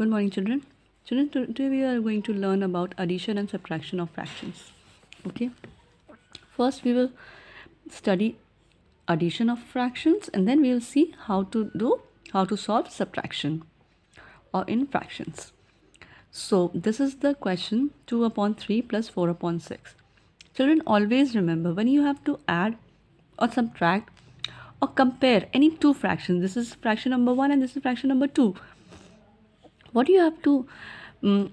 Good morning, children. Children, today we are going to learn about addition and subtraction of fractions. Okay. First, we will study addition of fractions and then we will see how to do, how to solve subtraction or in fractions. So, this is the question 2 upon 3 plus 4 upon 6. Children, always remember when you have to add or subtract or compare any two fractions. This is fraction number 1 and this is fraction number 2 what do you have to um,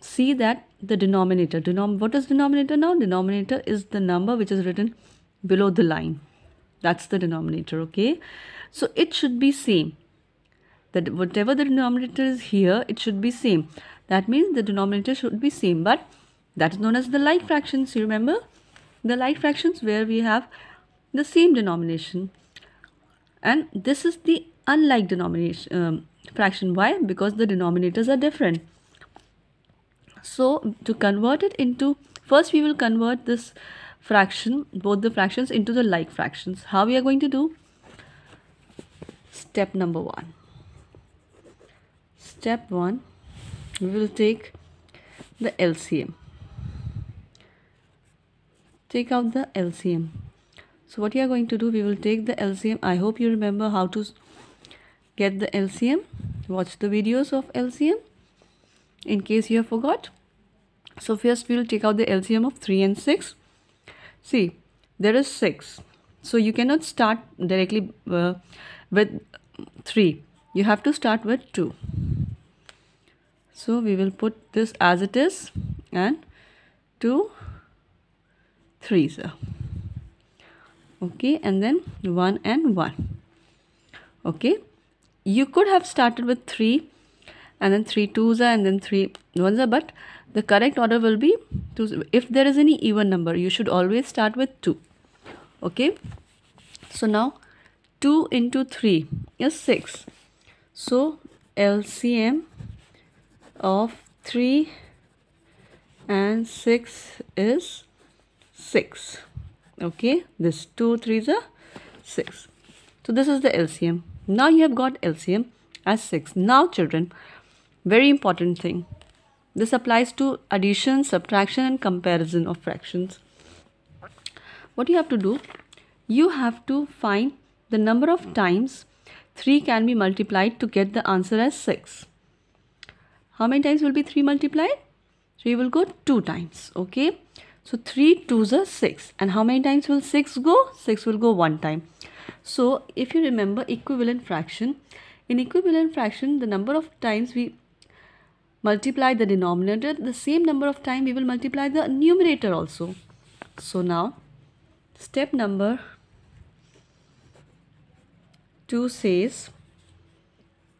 see that the denominator denom what is denominator now denominator is the number which is written below the line that's the denominator okay so it should be same that whatever the denominator is here it should be same that means the denominator should be same but that is known as the like fractions you remember the like fractions where we have the same denomination and this is the unlike denomination um, fraction y because the denominators are different so to convert it into first we will convert this fraction both the fractions into the like fractions how we are going to do step number one step one we will take the LCM take out the LCM so what you are going to do we will take the LCM I hope you remember how to get the LCM watch the videos of LCM in case you have forgot so first we will take out the LCM of 3 and 6 see there is 6 so you cannot start directly uh, with 3 you have to start with 2 so we will put this as it is and 2 3 sir okay and then 1 and 1 okay you could have started with 3 and then three twos are and then three ones are but the correct order will be two. If there is any even number you should always start with 2. Okay. So now 2 into 3 is 6. So LCM of 3 and 6 is 6 okay this 2 3 is a 6 so this is the LCM now you have got LCM as 6. Now children, very important thing. This applies to addition, subtraction and comparison of fractions. What you have to do? You have to find the number of times 3 can be multiplied to get the answer as 6. How many times will be 3 multiplied? 3 will go 2 times. Okay. So 3 2s are 6. And how many times will 6 go? 6 will go 1 time. So if you remember equivalent fraction, in equivalent fraction the number of times we multiply the denominator, the same number of time we will multiply the numerator also. So now step number 2 says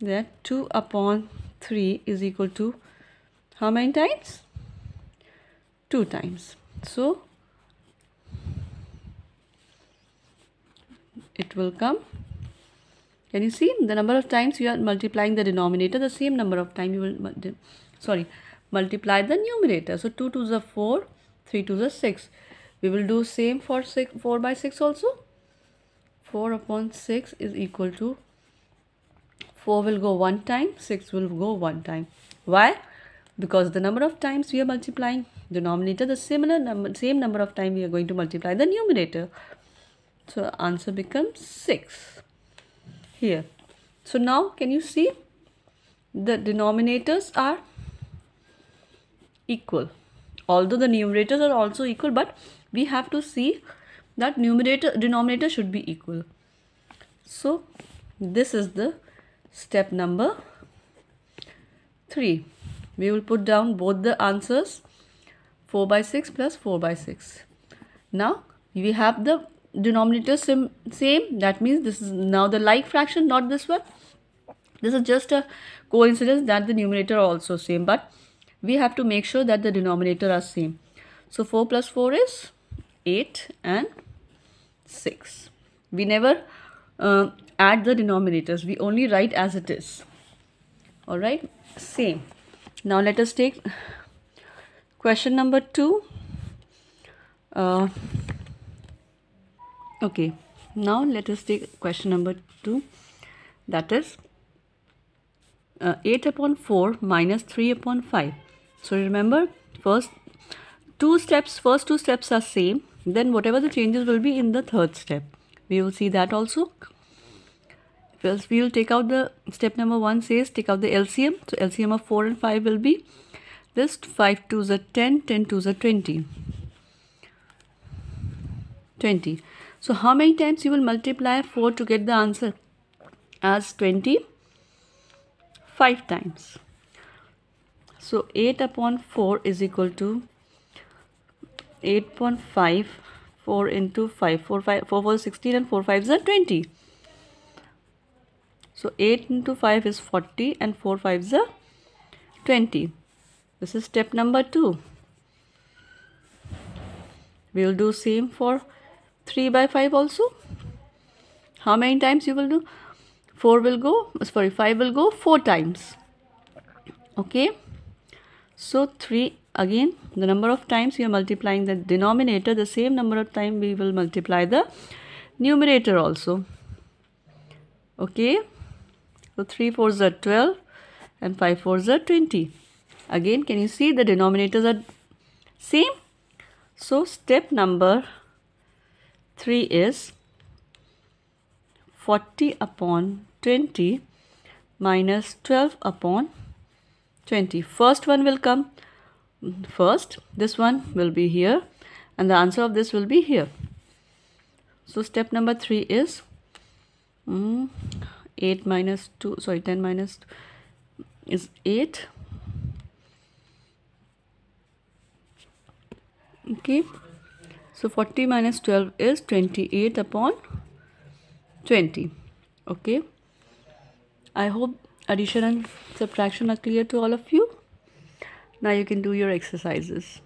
that 2 upon 3 is equal to how many times? 2 times. So it will come can you see the number of times you are multiplying the denominator the same number of time you will sorry multiply the numerator so 2 to the 4 3 to the 6 we will do same for 6 4 by 6 also 4 upon 6 is equal to 4 will go one time 6 will go one time why because the number of times we are multiplying denominator the similar number same number of time we are going to multiply the numerator so answer becomes 6 here. So now can you see the denominators are equal. Although the numerators are also equal but we have to see that numerator denominator should be equal. So this is the step number 3. We will put down both the answers 4 by 6 plus 4 by 6. Now we have the denominator sim same that means this is now the like fraction not this one this is just a coincidence that the numerator also same but we have to make sure that the denominator are same so 4 plus 4 is 8 and 6 we never uh, add the denominators we only write as it is all right same now let us take question number 2 uh, okay now let us take question number 2 that is uh, 8 upon 4 minus 3 upon 5 so remember first two steps first two steps are same then whatever the changes will be in the third step we will see that also first we will take out the step number 1 says take out the LCM so LCM of 4 and 5 will be this 5 2 is 10 10 2 is 20 20 so how many times you will multiply 4 to get the answer? As 25 times. So 8 upon 4 is equal to 8.5 4 into 5 4 5 4 4 16 and 4 5 are 20 so 8 into 5 is 40 and 4 5 are 20 this is step number 2 we will do same for 3 by 5 also how many times you will do 4 will go sorry 5 will go 4 times okay so 3 again the number of times we are multiplying the denominator the same number of time we will multiply the numerator also okay so 3 4 are 12 and 5 4 are 20 again can you see the denominators are same so step number 3 is 40 upon 20 minus 12 upon 20. First one will come first. This one will be here and the answer of this will be here. So step number 3 is mm, 8 minus 2 sorry 10 minus is 8. Okay. So 40 minus 12 is 28 upon 20. Okay. I hope addition and subtraction are clear to all of you. Now you can do your exercises.